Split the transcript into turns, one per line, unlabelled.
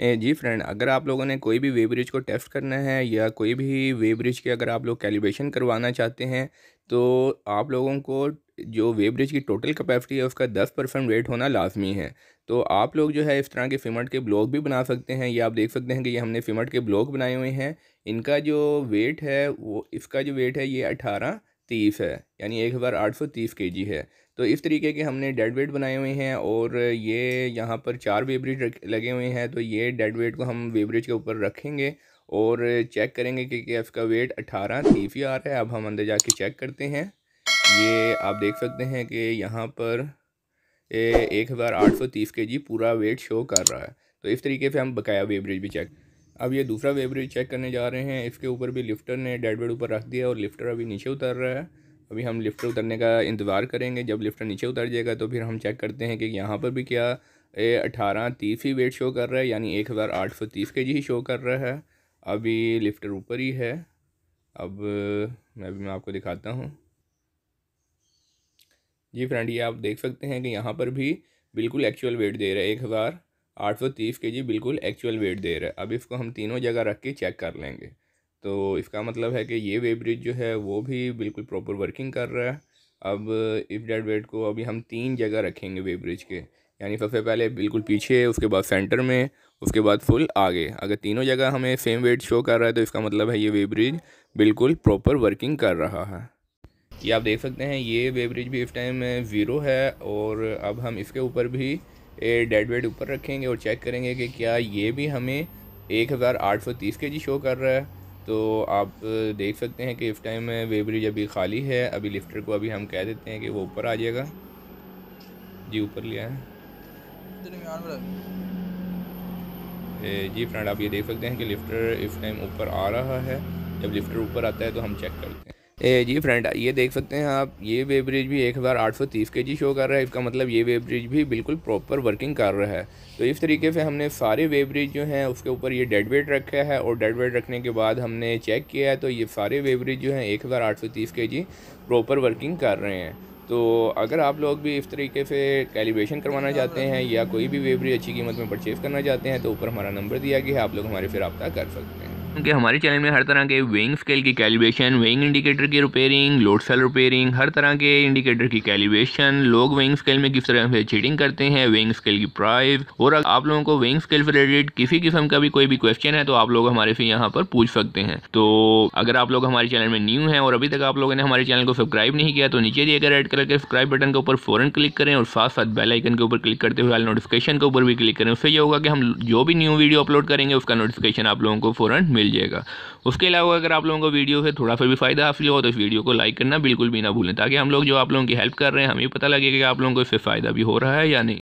जी friend अगर आप लोगों ने कोई भी वेब्रिज को टेस्ट करना है या कोई भी वेब्रिज ब्रिज के अगर आप लोग कैलिब्रेशन करवाना चाहते हैं तो आप लोगों को जो वेब्रिज की टोटल कैपेसिटी है उसका दस परसेंट वेट होना लाजमी है तो आप लोग जो है इस तरह के फिमट के ब्लॉक भी बना सकते हैं या आप देख सकते हैं कि ये हमने फिमट के ब्लॉक बनाए हुए हैं इनका जो वेट है वो इसका जो वेट है ये अठारह तीफ है यानी एक हज़ार आठ सौ तीस के जी है तो इस तरीके के हमने डेड वेट बनाए हुए हैं और ये यहाँ पर चार वेबरेज लगे हुए हैं तो ये डेड वेट को हम वेबरेज के ऊपर रखेंगे और चेक करेंगे कि क्या इसका वेट अठारह तीस ही आ रहा है अब हम अंदर जाके चेक करते हैं ये आप देख सकते हैं कि यहाँ पर एक हज़ार आठ सौ तीस के जी पूरा वेट शो कर रहा है तो इस तरीके से हम बकाया वेबरेज भी चेक अब ये दूसरा वेब ब्रिज चेक करने जा रहे हैं इसके ऊपर भी लिफ्टर ने डेड बेड ऊपर रख दिया और लिफ्टर अभी नीचे उतर रहा है अभी हम लिफ्टर उतरने का इंतज़ार करेंगे जब लिफ्टर नीचे उतर जाएगा तो फिर हम चेक करते हैं कि यहाँ पर भी क्या अठारह तीस ही वेट शो कर रहा है यानी एक हज़ार आठ सौ तीस के जी ही शो कर रहा है अभी लिफ्टर ऊपर ही है अब मैं अभी मैं आपको दिखाता हूँ जी फ्रेंड ये आप देख सकते हैं कि यहाँ पर भी बिल्कुल एक्चुअल वेट दे रहा है एक हज़ार आठ सौ तीस के जी बिल्कुल एक्चुअल वेट दे रहा है अब इसको हम तीनों जगह रख के चेक कर लेंगे तो इसका मतलब है कि ये वे ब्रिज जो है वो भी बिल्कुल प्रॉपर वर्किंग कर रहा है अब इफ डेड वेट को अभी हम तीन जगह रखेंगे वे ब्रिज के यानी सबसे पहले बिल्कुल पीछे उसके बाद सेंटर में उसके बाद फुल आगे अगर तीनों जगह हमें सेम वेट शो कर रहा है तो इसका मतलब है ये वे ब्रिज बिल्कुल प्रॉपर वर्किंग कर रहा है ये आप देख सकते हैं ये वे ब्रिज भी इस टाइम ज़ीरो है और अब हम इसके ऊपर भी डेड वेट ऊपर रखेंगे और चेक करेंगे कि क्या ये भी हमें एक हज़ार आठ सौ तीस के जी शो कर रहा है तो आप देख सकते हैं कि इस टाइम वेबरेज अभी खाली है अभी लिफ्टर को अभी हम कह देते हैं कि वो ऊपर आ जाएगा जी ऊपर लिया है जी फ्रेंड आप ये देख सकते हैं कि लिफ्टर इस टाइम ऊपर आ रहा है जब लिफ्टर ऊपर आता है तो हम चेक करते हैं ए, जी फ्रेंड ये देख सकते हैं आप ये वेब्रिज ब्रिज भी एक हज़ार आठ सौ तीस के जी शो कर रहा है इसका मतलब ये वेब ब्रिज भी बिल्कुल प्रॉपर वर्किंग कर रहा है तो इस तरीके से हमने सारे वेब्रिज ब्रिज जो हैं उसके ऊपर ये डेड वेट रखा है और डेड वेट रखने के बाद हमने चेक किया है तो ये सारे वेब्रिज ब्रिज जो हैं एक हज़ार आठ सौ तीस के जी प्रॉपर वर्किंग कर रहे हैं तो अगर आप लोग भी इस तरीके से कैलिब्रेशन करवाना चाहते हैं या कोई भी वेबरी अच्छी कीमत में परचेज़ करना चाहते हैं तो ऊपर हमारा नंबर दिया गया है आप लोग हमारे फिर रबता कर सकते हैं क्योंकि हमारे चैनल में हर तरह के वेइंग स्केल की कैलिब्रेशन वेइंग इंडिकेटर की रिपेयरिंग लोड सेल रिपेयरिंग हर तरह के इंडिकेटर की कैलिब्रेशन लोग वेइंग स्केल में किस तरह से चीटिंग करते हैं वेइंग स्केल की प्राइस और अगर आप लोगों को वेइंग स्केल से रिलेटेड किसी किस्म का भी कोई भी क्वेश्चन है तो आप लोग हमारे से यहाँ पर पूछ सकते हैं तो अगर आप लोग हमारे चैनल में न्यू हैं और अभी तक आप लोगों ने हमारे चैनल को सब्सक्राइब नहीं किया तो नीचे दिए गए रेड कलर के सब्सक्राइब बटन के ऊपर फॉरन क्लिक करें और साथ साथ बेल आइकन के ऊपर क्लिक करते हुए नोटिफिकेशन के ऊपर भी क्लिक करें उससे ये होगा कि हम जो भी न्यू वीडियो अपलोड करेंगे उसका नोटिफिकेशन आप लोगों को फॉरन मिल जाएगा उसके अलावा अगर आप लोगों को वीडियो से थोड़ा सा भी फ़ायदा हासिल हो तो इस वीडियो को लाइक करना बिल्कुल भी ना भूलें ताकि हम लोग जो आप लोगों की हेल्प कर रहे हैं हमें पता लगेगा कि आप लोगों को इससे फ़ायदा भी हो रहा है या नहीं